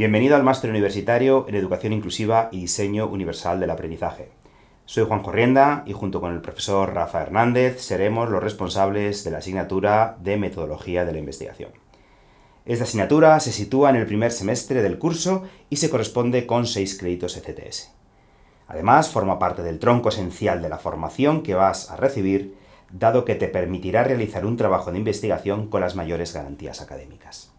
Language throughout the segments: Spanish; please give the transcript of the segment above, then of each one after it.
Bienvenido al Máster Universitario en Educación Inclusiva y Diseño Universal del Aprendizaje. Soy Juan Corrienda y junto con el profesor Rafa Hernández seremos los responsables de la asignatura de Metodología de la Investigación. Esta asignatura se sitúa en el primer semestre del curso y se corresponde con seis créditos ECTS. Además, forma parte del tronco esencial de la formación que vas a recibir, dado que te permitirá realizar un trabajo de investigación con las mayores garantías académicas.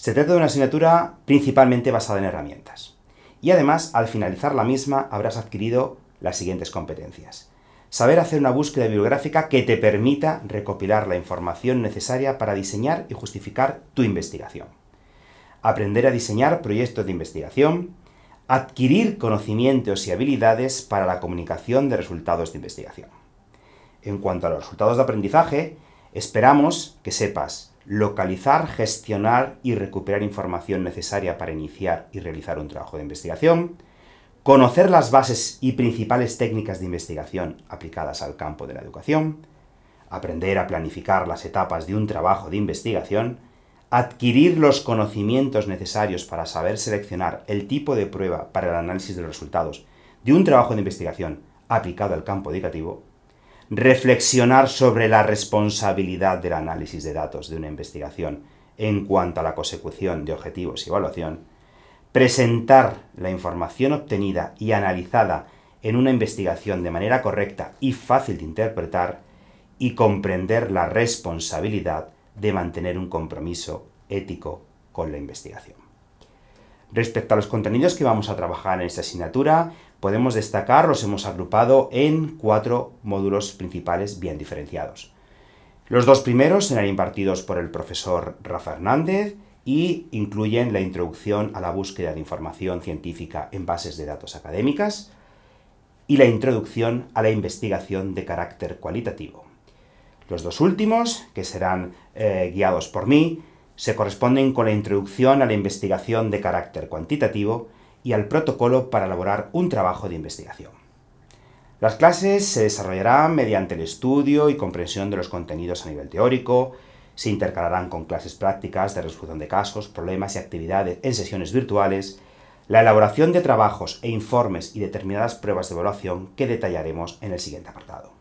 Se trata de una asignatura principalmente basada en herramientas. Y además, al finalizar la misma, habrás adquirido las siguientes competencias. Saber hacer una búsqueda bibliográfica que te permita recopilar la información necesaria para diseñar y justificar tu investigación. Aprender a diseñar proyectos de investigación. Adquirir conocimientos y habilidades para la comunicación de resultados de investigación. En cuanto a los resultados de aprendizaje, esperamos que sepas localizar, gestionar y recuperar información necesaria para iniciar y realizar un trabajo de investigación, conocer las bases y principales técnicas de investigación aplicadas al campo de la educación, aprender a planificar las etapas de un trabajo de investigación, adquirir los conocimientos necesarios para saber seleccionar el tipo de prueba para el análisis de los resultados de un trabajo de investigación aplicado al campo educativo reflexionar sobre la responsabilidad del análisis de datos de una investigación en cuanto a la consecución de objetivos y evaluación, presentar la información obtenida y analizada en una investigación de manera correcta y fácil de interpretar, y comprender la responsabilidad de mantener un compromiso ético con la investigación. Respecto a los contenidos que vamos a trabajar en esta asignatura, podemos destacar, los hemos agrupado en cuatro módulos principales bien diferenciados. Los dos primeros serán impartidos por el profesor Rafa Hernández y incluyen la introducción a la búsqueda de información científica en bases de datos académicas y la introducción a la investigación de carácter cualitativo. Los dos últimos, que serán eh, guiados por mí, se corresponden con la introducción a la investigación de carácter cuantitativo y al protocolo para elaborar un trabajo de investigación. Las clases se desarrollarán mediante el estudio y comprensión de los contenidos a nivel teórico, se intercalarán con clases prácticas de resolución de casos, problemas y actividades en sesiones virtuales, la elaboración de trabajos e informes y determinadas pruebas de evaluación que detallaremos en el siguiente apartado.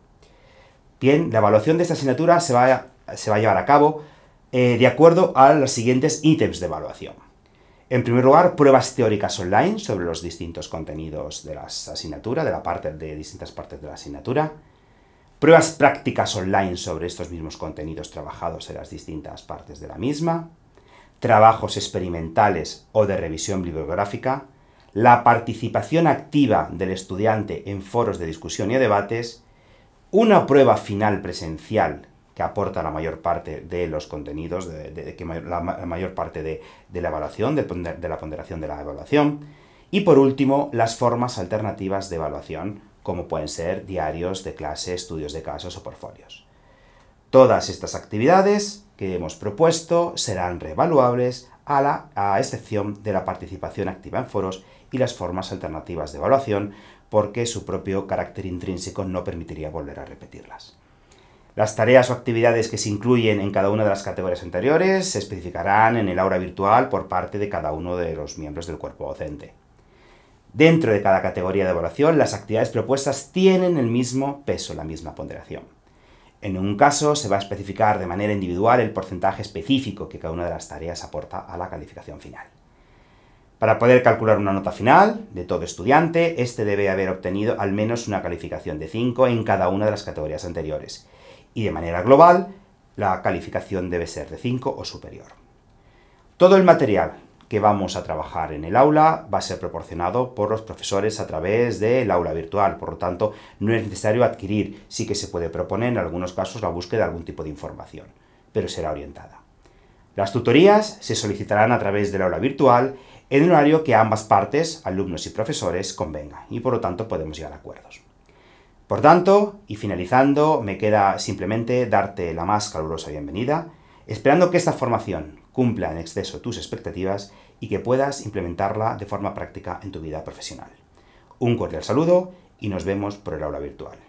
Bien, la evaluación de esta asignatura se va a, llevar a cabo eh, de acuerdo a los siguientes ítems de evaluación. En primer lugar, pruebas teóricas online sobre los distintos contenidos de las asignatura, de, la parte, de distintas partes de la asignatura. Pruebas prácticas online sobre estos mismos contenidos trabajados en las distintas partes de la misma. Trabajos experimentales o de revisión bibliográfica. La participación activa del estudiante en foros de discusión y debates. Una prueba final presencial que aporta la mayor parte de los contenidos, de, la, mayor parte de, la evaluación, de la ponderación de la evaluación. Y por último, las formas alternativas de evaluación, como pueden ser diarios de clase, estudios de casos o portfolios. Todas estas actividades que hemos propuesto serán reevaluables a, la, a excepción de la participación activa en foros y las formas alternativas de evaluación, porque su propio carácter intrínseco no permitiría volver a repetirlas. Las tareas o actividades que se incluyen en cada una de las categorías anteriores se especificarán en el aula virtual por parte de cada uno de los miembros del cuerpo docente. Dentro de cada categoría de evaluación, las actividades propuestas tienen el mismo peso, la misma ponderación. En un caso, se va a especificar de manera individual el porcentaje específico que cada una de las tareas aporta a la calificación final. Para poder calcular una nota final de todo estudiante, este debe haber obtenido al menos una calificación de 5 en cada una de las categorías anteriores y de manera global la calificación debe ser de 5 o superior. Todo el material que vamos a trabajar en el aula va a ser proporcionado por los profesores a través del aula virtual, por lo tanto no es necesario adquirir, sí que se puede proponer en algunos casos la búsqueda de algún tipo de información, pero será orientada. Las tutorías se solicitarán a través del aula virtual en un horario que ambas partes, alumnos y profesores, convengan y por lo tanto podemos llegar a acuerdos. Por tanto, y finalizando, me queda simplemente darte la más calurosa bienvenida, esperando que esta formación cumpla en exceso tus expectativas y que puedas implementarla de forma práctica en tu vida profesional. Un cordial saludo y nos vemos por el aula virtual.